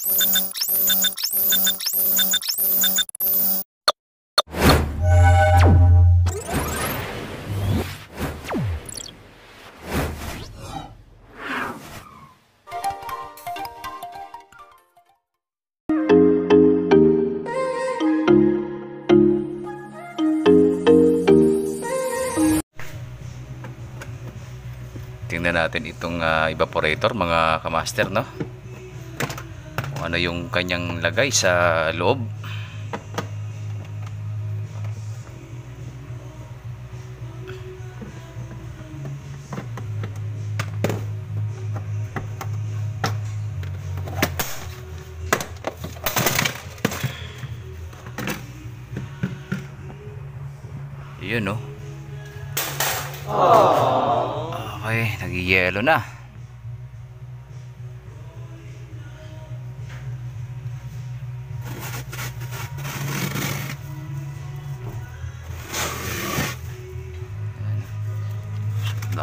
tingnan natin itong uh, evaporator mga kamaster no kung ano yung kanyang lagay sa loob yun no oh. okay nagyayelo na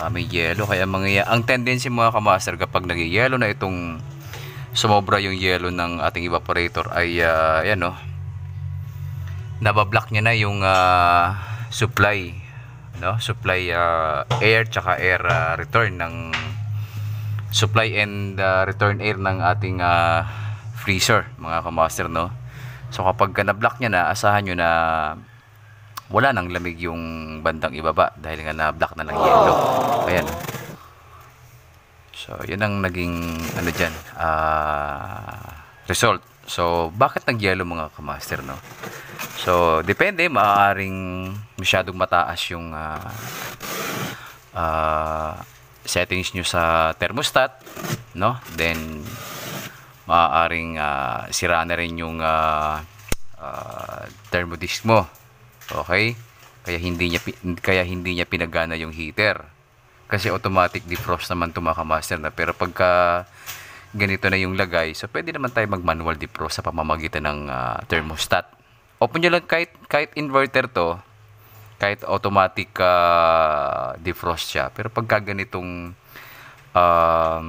uh, may yelo. Kaya mangyaya, ang tendency mga kamaster kapag nagyayelo na itong sumobra yung yelo ng ating evaporator ay uh, ah, yan No, oh. nabablock niya na yung uh, supply no supply uh, air tsaka air uh, return ng supply and uh, return air ng ating uh, freezer mga kamaster no so kapag na-block niya na asahan niyo na wala nang lamig yung bandang ibaba dahil nga na-black na lang yelo Ayan. So, yun ang naging ano dyan, uh, result. So, bakit nag-yellow mga kamaster, no? So, depende, maaaring masyadong mataas yung uh, uh, settings nyo sa thermostat, no? Then, maaaring uh, sira na rin yung uh, uh, thermodisk mo Okay? Kaya hindi niya kaya hindi niya pinagana yung heater. Kasi automatic defrost naman to mga na pero pagka ganito na yung lagay, so pwede naman tayo mag-manual defrost sa pamamagitan ng uh, thermostat. Open nyo lang kahit, kahit inverter to, kahit automatic uh, defrost siya. Pero pagka ganitong um,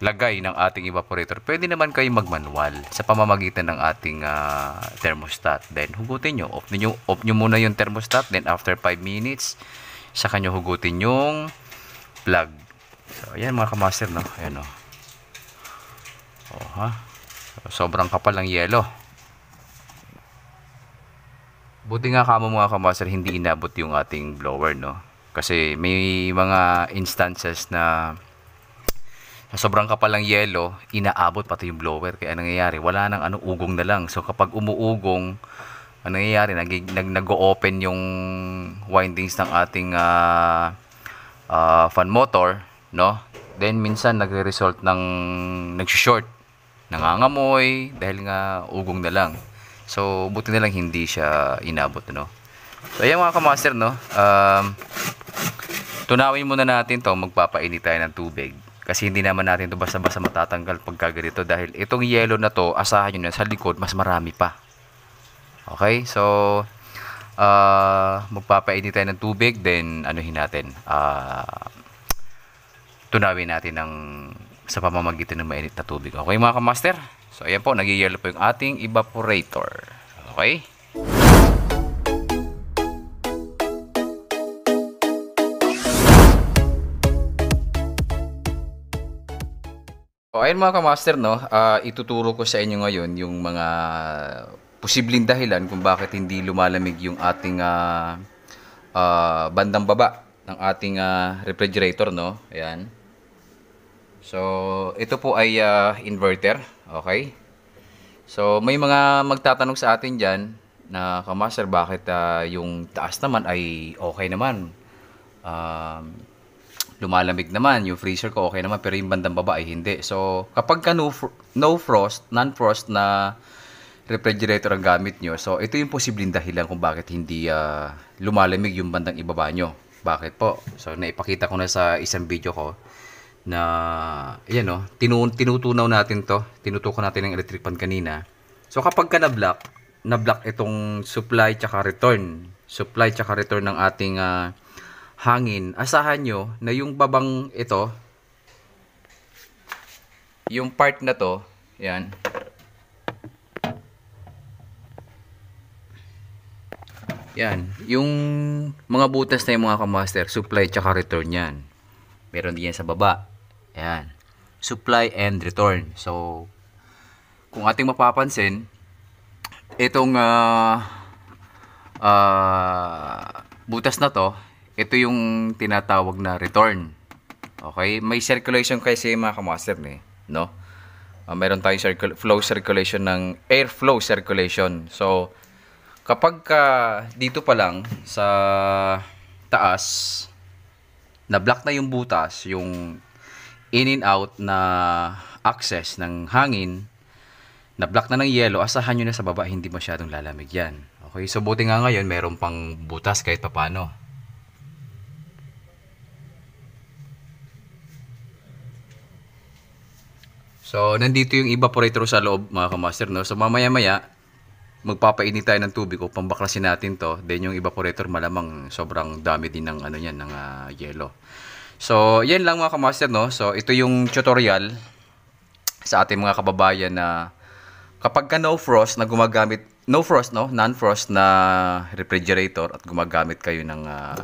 lagay ng ating evaporator, pwede naman kayo magmanual sa pamamagitan ng ating uh, thermostat. Then hugutin nyo. Off nyo, off nyo muna yung thermostat. Then after 5 minutes, saka nyo hugutin yung plug. So, ayan mga kamaster, no? Ayan, no? Oh, ha? Sobrang kapal ng yelo. Buti nga kamo mga kamaster, hindi inabot yung ating blower, no? Kasi may mga instances na sobrang kapal ng yelo, inaabot pati yung blower. Kaya nangyayari, wala nang ano, ugong na lang. So kapag umuugong, ano nangyayari, nag-open nag, nag, nag yung windings ng ating uh, uh, fan motor, no? Then minsan nagre-result ng nag-short, nangangamoy dahil nga ugong na lang. So buti na lang hindi siya inabot, no? So ayan mga kamaster, no? Um, tunawin muna natin to magpapainit tayo ng tubig kasi hindi naman natin ito basta-basta matatanggal pagka ganito dahil itong yellow na to, asahan nyo na sa likod, mas marami pa. Okay, so uh, magpapainit tayo ng tubig, then anuhin natin. Uh, tunawin natin ng, sa pamamagitan ng mainit na tubig. Okay mga kamaster? So ayan po, nag-yellow po yung ating evaporator. Okay? O, oh, ayun mga kamaster, no, uh, ituturo ko sa inyo ngayon yung mga posibleng dahilan kung bakit hindi lumalamig yung ating uh, uh, bandang baba ng ating uh, refrigerator, no? Ayan. So, ito po ay uh, inverter, okay? So, may mga magtatanong sa atin dyan na kamaster, bakit uh, yung taas naman ay okay naman? Um, uh, lumalamig naman. Yung freezer ko okay naman, pero yung bandang baba ay hindi. So, kapag ka no, fr- no frost, non-frost na refrigerator ang gamit nyo, so ito yung posibleng dahilan kung bakit hindi uh, lumalamig yung bandang ibaba nyo. Bakit po? So, naipakita ko na sa isang video ko na, yan o, no, tinu tinutunaw natin to. Tinutukan natin ng electric pan kanina. So, kapag ka na-block, na-block itong supply tsaka return. Supply tsaka return ng ating uh, hangin, asahan nyo na yung babang ito, yung part na to, yan, yan, yung mga butas na yung mga kamaster, supply tsaka return yan. Meron din yan sa baba. Yan. Supply and return. So, kung ating mapapansin, itong uh, uh, butas na to, ito yung tinatawag na return. Okay? May circulation kasi mga kamaster eh, no? Uh, meron tayong circul flow circulation ng airflow circulation. So kapag ka dito pa lang sa taas na block na yung butas, yung in and out na access ng hangin, na block na ng yellow, asahan nyo na sa baba, hindi masyadong lalamig yan. Okay, so buti nga ngayon, meron pang butas kahit papano. So, nandito yung evaporator sa loob mga kamaster. No? So, mamaya-maya, magpapainit tayo ng tubig o pambaklasin natin to then yung evaporator malamang sobrang dami din ng ano yan ng uh, yelo so yan lang mga kamaster no so ito yung tutorial sa ating mga kababayan na kapag ka no frost na gumagamit no frost no non frost na refrigerator at gumagamit kayo ng uh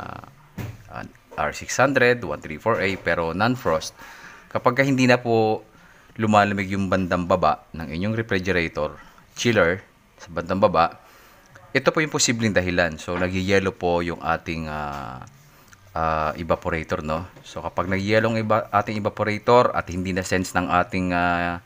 R600 134A pero non frost kapag ka hindi na po lumalamig yung bandang baba ng inyong refrigerator, chiller sa bandang baba, ito po yung posibleng dahilan. So, nagyayelo po yung ating uh, uh, evaporator, no? So, kapag nagyayelo ang ating evaporator at hindi na-sense ng ating uh,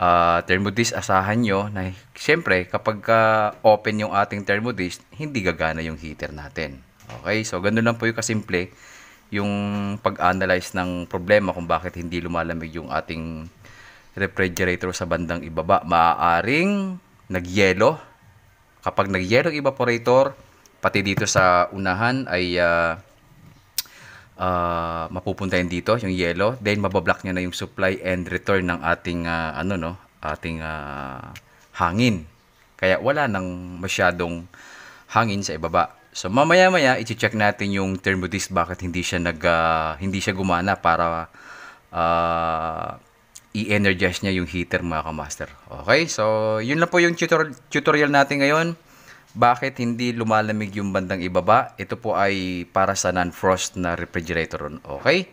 ah, uh, thermodist, asahan nyo na siyempre, kapag uh, open yung ating thermodist, hindi gagana yung heater natin. Okay? So, ganun lang po yung kasimple yung pag-analyze ng problema kung bakit hindi lumalamig yung ating refrigerator sa bandang ibaba. Maaaring nagyelo. Kapag nagyelo evaporator, pati dito sa unahan ay uh, ah, uh, ah, mapupuntahin dito yung yelo. Then mabablock niya na yung supply and return ng ating uh, ano no, ating uh, hangin. Kaya wala nang masyadong hangin sa ibaba. So mamaya-maya i-check natin yung thermodist bakit hindi siya nag uh, hindi siya gumana para uh, i-energize niya yung heater mga kamaster. Okay, so yun lang po yung tutor tutorial natin ngayon. Bakit hindi lumalamig yung bandang ibaba? Ito po ay para sa non-frost na refrigerator. Okay?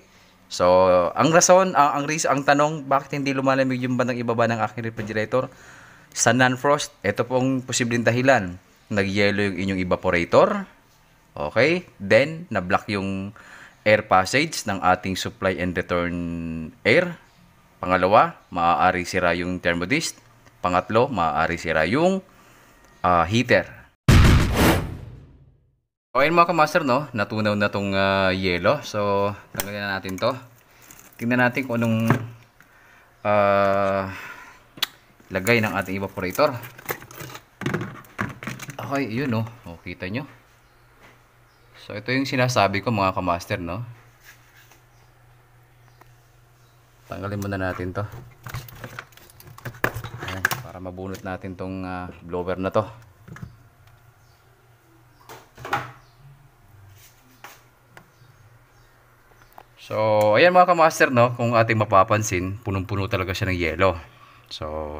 So, ang rason, ang, ang, ang tanong, bakit hindi lumalamig yung bandang ibaba ng aking refrigerator? Sa non-frost, ito pong posibleng dahilan. Nagyelo yung inyong evaporator. Okay? Then, na-block yung air passage ng ating supply and return air Pangalawa, maaari sira yung thermodist. Pangatlo, maaari sira yung uh, heater. Okay mga kamaster, no? natunaw na itong uh, ah, yelo. So, tanggalin na natin to. Tingnan natin kung anong uh, lagay ng ating evaporator. Okay, yun no. Oh. kita nyo. So, ito yung sinasabi ko mga kamaster, no? tanggalin muna natin to Ayan, para mabunot natin tong uh, blower na to So, ayan mga kamaster, no? Kung ating mapapansin, punong-puno talaga siya ng yelo. So,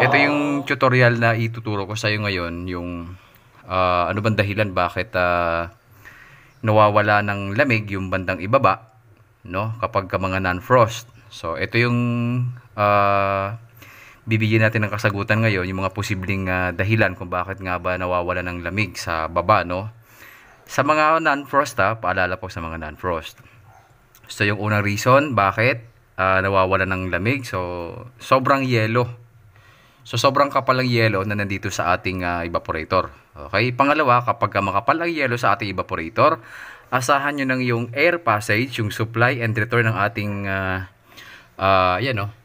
ito yung tutorial na ituturo ko sa iyo ngayon, yung uh, ano bang dahilan bakit uh, nawawala ng lamig yung bandang ibaba no kapag ka mga non-frost so ito yung uh, bibigyan natin ng kasagutan ngayon yung mga posibleng uh, dahilan kung bakit nga ba nawawala ng lamig sa baba no sa mga non-frost ha ah, paalala po sa mga non-frost so yung unang reason bakit uh, nawawala ng lamig so sobrang yelo so sobrang kapal ng yelo na nandito sa ating uh, evaporator okay pangalawa kapag makapal ang yelo sa ating evaporator asahan nyo ng yung air passage, yung supply and return ng ating, uh, uh, yan o. Oh. No?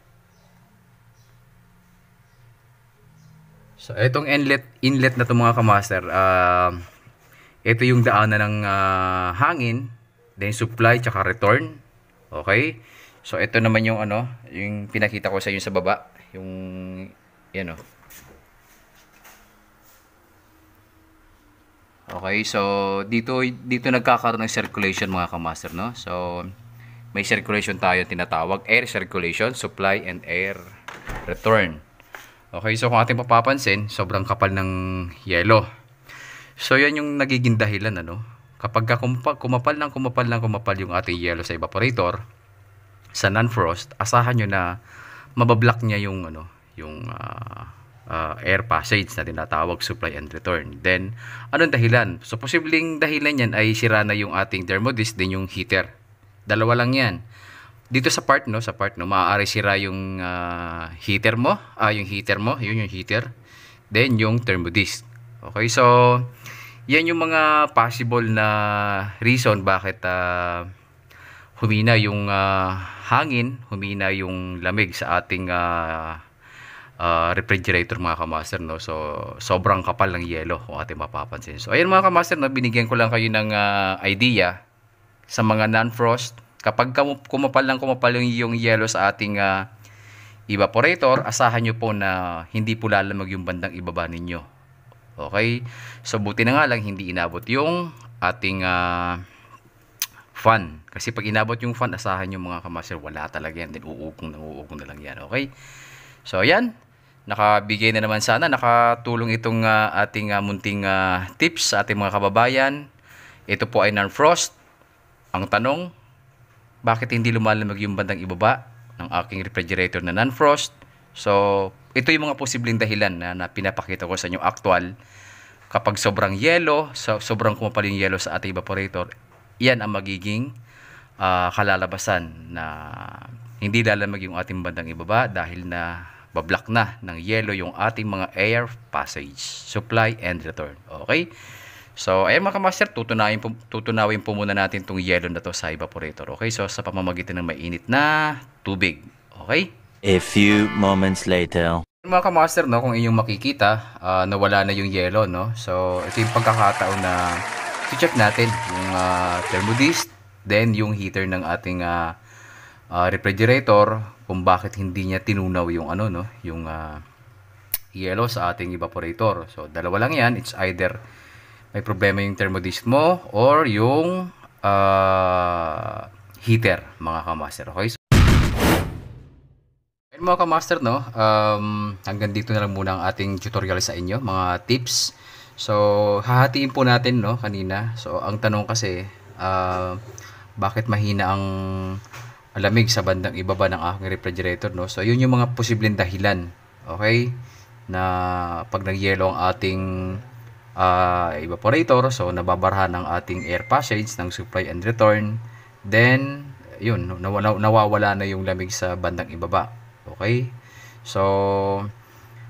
So, itong inlet, inlet na itong mga kamaster, uh, ito yung daanan ng uh, hangin, then supply, tsaka return. Okay? So, ito naman yung ano, yung pinakita ko sa inyo sa baba, yung, yan o. Oh. Okay, so dito dito nagkakaroon ng circulation mga kamaster, no? So may circulation tayo tinatawag air circulation, supply and air return. Okay, so kung ating papapansin, sobrang kapal ng yelo. So yan yung nagiging dahilan ano, kapag kumapal lang kumapal lang kumapal yung ating yelo sa evaporator sa non-frost, asahan niyo na mabablock niya yung ano, yung uh, uh, air passage na tinatawag supply and return. Then, anong dahilan? So, posibleng dahilan yan ay sira na yung ating thermodis din yung heater. Dalawa lang yan. Dito sa part no, sa part no, maaari sira yung uh, heater mo, ah, uh, yung heater mo, yun yung heater. Then yung thermodis. Okay, so yan yung mga possible na reason bakit uh, humina yung uh, hangin, humina yung lamig sa ating uh, uh, refrigerator mga kamaster no so sobrang kapal ng yelo kung ating mapapansin so ayun mga kamaster no binigyan ko lang kayo ng uh, idea sa mga non-frost kapag kumapal lang kumapal yung, yung yelo sa ating uh, evaporator asahan nyo po na hindi po lalamag yung bandang ibaba ninyo okay so buti na nga lang hindi inabot yung ating uh, fan kasi pag inabot yung fan asahan nyo mga kamaster wala talaga yan din uugong na uugong na lang yan okay So, ayan nakabigay na naman sana, nakatulong itong uh, ating uh, munting uh, tips sa ating mga kababayan. Ito po ay non-frost. Ang tanong, bakit hindi lumalamig yung bandang ibaba ng aking refrigerator na non-frost? So, ito yung mga posibleng dahilan na, na pinapakita ko sa inyo actual. Kapag sobrang yelo, so, sobrang kumapal yung yelo sa ating evaporator, yan ang magiging uh, kalalabasan na hindi lalamig yung ating bandang ibaba dahil na bablock na ng yellow yung ating mga air passage, supply and return. Okay? So, ayan mga kamaster, tutunawin po, tutunawin po muna natin itong yellow na to sa evaporator. Okay? So, sa pamamagitan ng mainit na tubig. Okay? A few moments later. Mga kamaster, no, kung inyong makikita, uh, nawala na yung yellow. No? So, ito yung pagkakataon na i-check natin yung uh, thermodist, then yung heater ng ating uh, uh, refrigerator kung bakit hindi niya tinunaw yung ano no, yung uh, ah, yellow sa ating evaporator. So dalawa lang 'yan, it's either may problema yung thermodish mo or yung uh, heater mga kamaster. Okay? So, And mga kamaster no, um, hanggang dito na lang muna ang ating tutorial sa inyo, mga tips. So, hahatiin po natin no kanina. So, ang tanong kasi uh, bakit mahina ang malamig sa bandang ibaba ng aking refrigerator no so yun yung mga posibleng dahilan okay na pag nagyelo ang ating uh, evaporator so nababarahan ang ating air passage ng supply and return then yun nawala, nawawala na yung lamig sa bandang ibaba okay so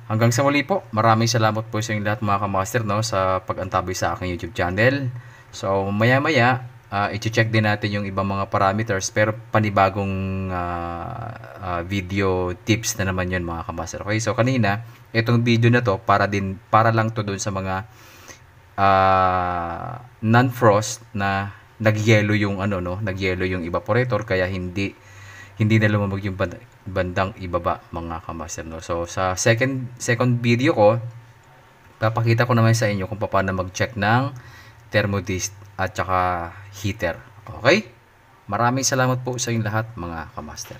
hanggang sa muli po maraming salamat po sa inyong lahat mga kamaster no sa pagantabay sa aking youtube channel so maya maya uh, ah, i-check din natin yung ibang mga parameters pero panibagong uh, uh, video tips na naman yun mga kamaster. Okay, so kanina itong video na to para din para lang to doon sa mga uh, non-frost na nagyelo yung ano no, nagyelo yung evaporator kaya hindi hindi na lumamig yung bandang, bandang ibaba mga kamaster no. So sa second second video ko papakita ko naman sa inyo kung paano mag-check ng thermodist at saka heater. Okay? Maraming salamat po sa inyong lahat mga kamaster.